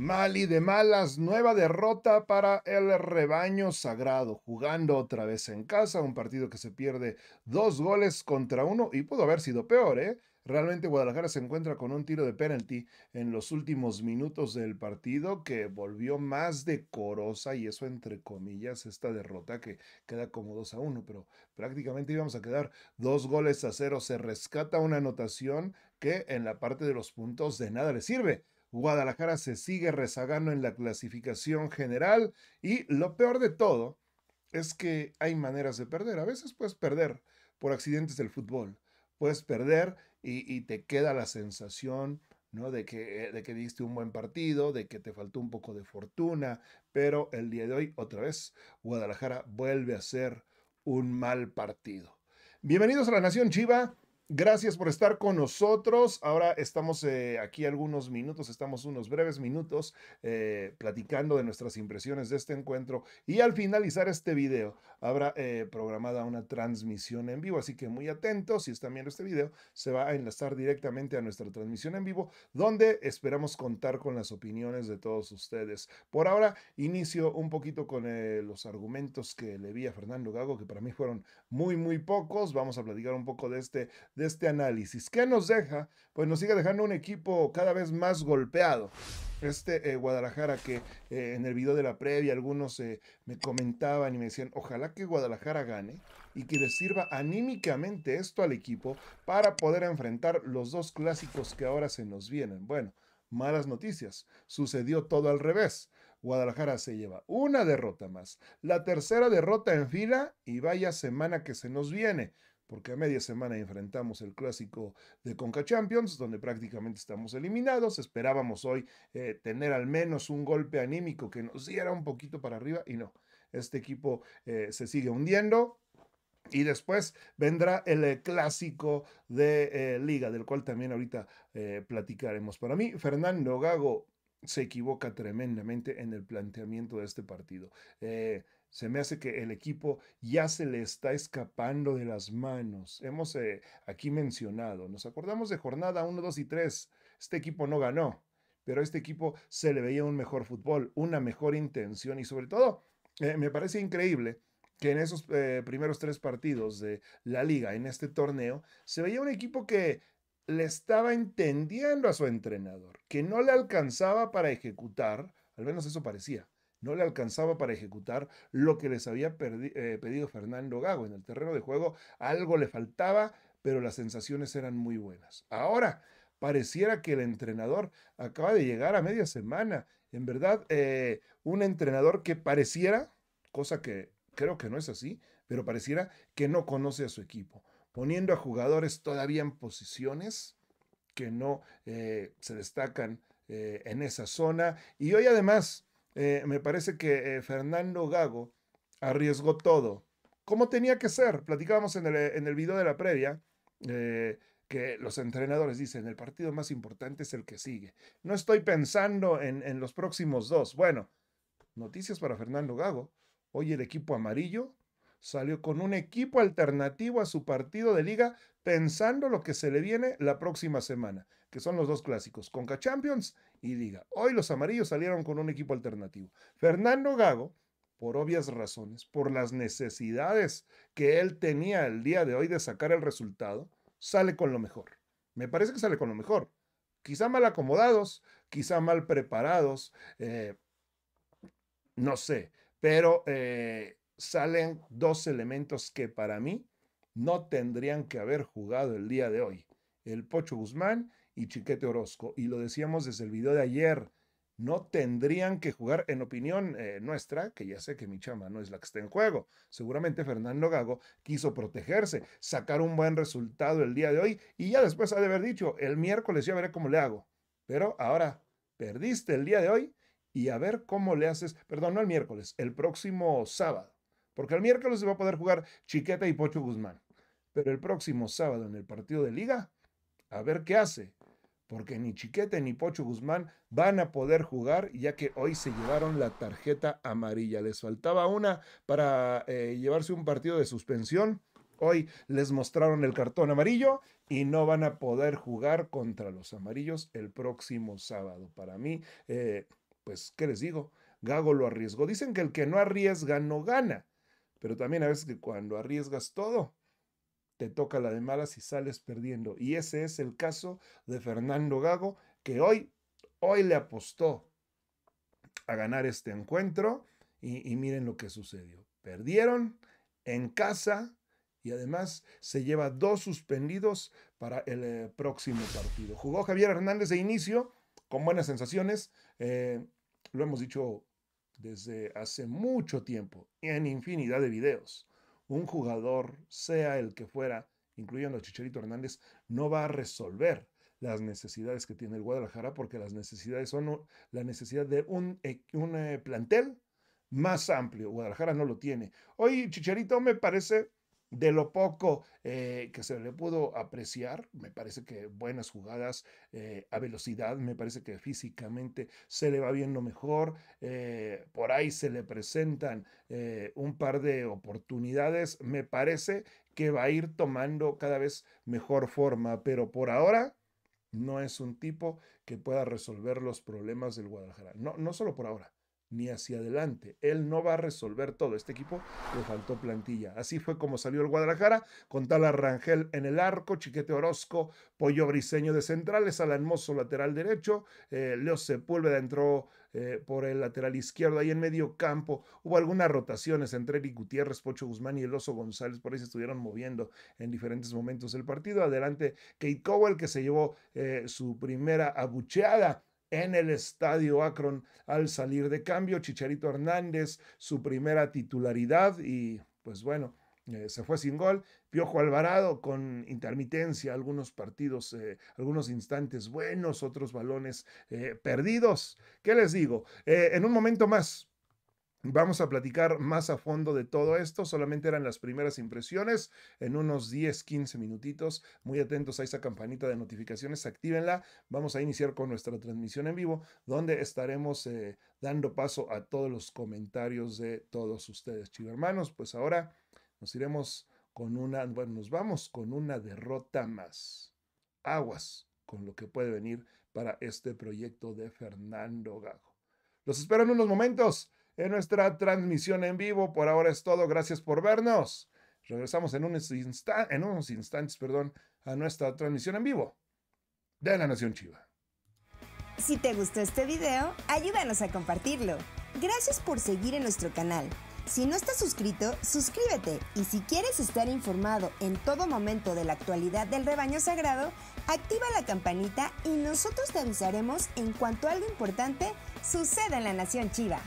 Mali de malas, nueva derrota para el rebaño sagrado, jugando otra vez en casa, un partido que se pierde dos goles contra uno y pudo haber sido peor, ¿eh? Realmente Guadalajara se encuentra con un tiro de penalti en los últimos minutos del partido que volvió más decorosa y eso entre comillas esta derrota que queda como 2 a 1, pero prácticamente íbamos a quedar dos goles a cero. Se rescata una anotación que en la parte de los puntos de nada le sirve Guadalajara se sigue rezagando en la clasificación general y lo peor de todo es que hay maneras de perder. A veces puedes perder por accidentes del fútbol, puedes perder y, te queda la sensación ¿no? De que, eh, de que diste un buen partido, de que te faltó un poco de fortuna, pero el día de hoy, otra vez, Guadalajara vuelve a ser un mal partido. Bienvenidos a la Nación Chiva. Gracias por estar con nosotros. Ahora estamos eh, aquí algunos minutos, estamos unos breves minutos eh, platicando de nuestras impresiones de este encuentro y al finalizar este video habrá eh, programada una transmisión en vivo, así que muy atentos, si están viendo este video, se va a enlazar directamente a nuestra transmisión en vivo donde esperamos contar con las opiniones de todos ustedes. Por ahora inicio un poquito con los argumentos que le vi a Fernando Gago, que para mí fueron muy, muy pocos. Vamos a platicar un poco de este de este análisis. ¿Qué nos deja? Pues nos sigue dejando un equipo cada vez más golpeado. Este eh, Guadalajara que eh, en el video de la previa algunos eh, me comentaban y me decían, ojalá que Guadalajara gane y que le sirva anímicamente esto al equipo para poder enfrentar los dos clásicos que ahora se nos vienen. Bueno, malas noticias, sucedió todo al revés. Guadalajara se lleva una derrota más, la tercera derrota en fila y vaya semana que se nos viene porque a media semana enfrentamos el clásico de Conca Champions, donde prácticamente estamos eliminados. Esperábamos hoy eh, tener al menos un golpe anímico que nos diera un poquito para arriba y no. Este equipo eh, se sigue hundiendo. Y después vendrá el eh, clásico de liga, del cual también ahorita platicaremos. Para mí, Fernando Gago se equivoca tremendamente en el planteamiento de este partido. Se me hace que el equipo ya se le está escapando de las manos. Hemos eh, aquí mencionado, nos acordamos de jornada 1, 2 y 3. Este equipo no ganó, pero a este equipo se le veía un mejor fútbol, una mejor intención y sobre todo, eh, me parece increíble que en esos eh, primeros tres partidos de la liga, en este torneo, se veía un equipo que le estaba entendiendo a su entrenador, que no le alcanzaba para ejecutar, al menos eso parecía, no le alcanzaba para ejecutar lo que les había eh, pedido Fernando Gago. En el terreno de juego algo le faltaba, pero las sensaciones eran muy buenas. Ahora, pareciera que el entrenador acaba de llegar a media semana. En verdad, eh, un entrenador que pareciera, cosa que creo que no es así, pero pareciera que no conoce a su equipo, poniendo a jugadores todavía en posiciones que no eh, se destacan en esa zona. Y hoy además eh, me parece que eh, Fernando Gago arriesgó todo. Como tenía que ser, platicábamos en el, eh, en video de la previa, que los entrenadores dicen, el partido más importante es el que sigue. No estoy pensando en, en los próximos dos. Bueno, noticias para Fernando Gago. Hoy el equipo amarillo salió con un equipo alternativo a su partido de liga, pensando lo que se le viene la próxima semana, que son los dos clásicos, Conca Champions y Liga. Hoy los amarillos salieron con un equipo alternativo. Fernando Gago, por obvias razones, por las necesidades que él tenía el día de hoy de sacar el resultado, sale con lo mejor. Me parece que sale con lo mejor. Quizá mal acomodados, quizá mal preparados, eh, no sé, pero eh, salen dos elementos que para mí no tendrían que haber jugado el día de hoy. El Pocho Guzmán y Chiquete Orozco. Y lo decíamos desde el video de ayer, no tendrían que jugar, en opinión eh, nuestra, que ya sé que mi chama no es la que está en juego. Seguramente Fernando Gago quiso protegerse, sacar un buen resultado el día de hoy y ya después ha de haber dicho, el miércoles ya veré cómo le hago. Pero ahora, perdiste el día de hoy y a ver cómo le haces, perdón, no el miércoles, el próximo sábado porque el miércoles se va a poder jugar Chiqueta y Pocho Guzmán. Pero el próximo sábado en el partido de liga, a ver qué hace. Porque ni Chiqueta ni Pocho Guzmán van a poder jugar ya que hoy se llevaron la tarjeta amarilla. Les faltaba una para eh, llevarse un partido de suspensión. Hoy les mostraron el cartón amarillo y no van a poder jugar contra los amarillos el próximo sábado. Para mí, eh, pues, ¿qué les digo? Gago lo arriesgó. Dicen que el que no arriesga no gana. Pero también a veces que cuando arriesgas todo, te toca la de malas y sales perdiendo. Y ese es el caso de Fernando Gago, que hoy, hoy le apostó a ganar este encuentro y, miren lo que sucedió. Perdieron en casa y además se lleva dos suspendidos para el eh, próximo partido. Jugó Javier Hernández de inicio con buenas sensaciones. Eh, lo hemos dicho desde hace mucho tiempo en infinidad de videos. Un jugador, sea el que fuera, incluyendo a Chicharito Hernández, no va a resolver las necesidades que tiene el Guadalajara porque las necesidades son la necesidad de un, e, un eh, plantel más amplio. Guadalajara no lo tiene. Hoy Chicharito me parece de lo poco eh, que se le pudo apreciar, me parece que buenas jugadas eh, a velocidad, me parece que físicamente se le va viendo mejor, eh, por ahí se le presentan un par de oportunidades, me parece que va a ir tomando cada vez mejor forma, pero por ahora no es un tipo que pueda resolver los problemas del Guadalajara, no, no solo por ahora, ni hacia adelante. Él no va a resolver todo. Este equipo le faltó plantilla. Así fue como salió el Guadalajara, con Tal Rangel en el arco, Chiquete Orozco, Pollo Briseño de centrales, Alan Mosso lateral derecho, eh, Leo Sepúlveda entró eh, por el lateral izquierdo, ahí en medio campo. Hubo algunas rotaciones entre Eric Gutiérrez, Pocho Guzmán y el Oso González, por ahí se estuvieron moviendo en diferentes momentos del partido. Adelante Kate Cowell, que se llevó eh, su primera abucheada en el estadio Akron al salir de cambio. Chicharito Hernández, su primera titularidad y pues bueno, eh, se fue sin gol. Piojo Alvarado con intermitencia, algunos partidos, eh, algunos instantes buenos, otros balones eh, perdidos. ¿Qué les digo? en un momento más Vamos a platicar más a fondo de todo esto, solamente eran las primeras impresiones, en unos 10, 15 minutitos, muy atentos a esa campanita de notificaciones, actívenla, vamos a iniciar con nuestra transmisión en vivo, donde estaremos eh, dando paso a todos los comentarios de todos ustedes, chivo hermanos, pues ahora nos iremos con una, bueno, nos vamos con una derrota más, aguas con lo que puede venir para este proyecto de Fernando Gago. Los espero en unos momentos en nuestra transmisión en vivo. Por ahora es todo. Gracias por vernos. Regresamos en unos, instantes perdón, a nuestra transmisión en vivo de La Nación Chiva. Si te gustó este video, ayúdanos a compartirlo. Gracias por seguir en nuestro canal. Si no estás suscrito, suscríbete y si quieres estar informado en todo momento de la actualidad del rebaño sagrado, activa la campanita y nosotros te avisaremos en cuanto algo importante suceda en la Nación Chiva.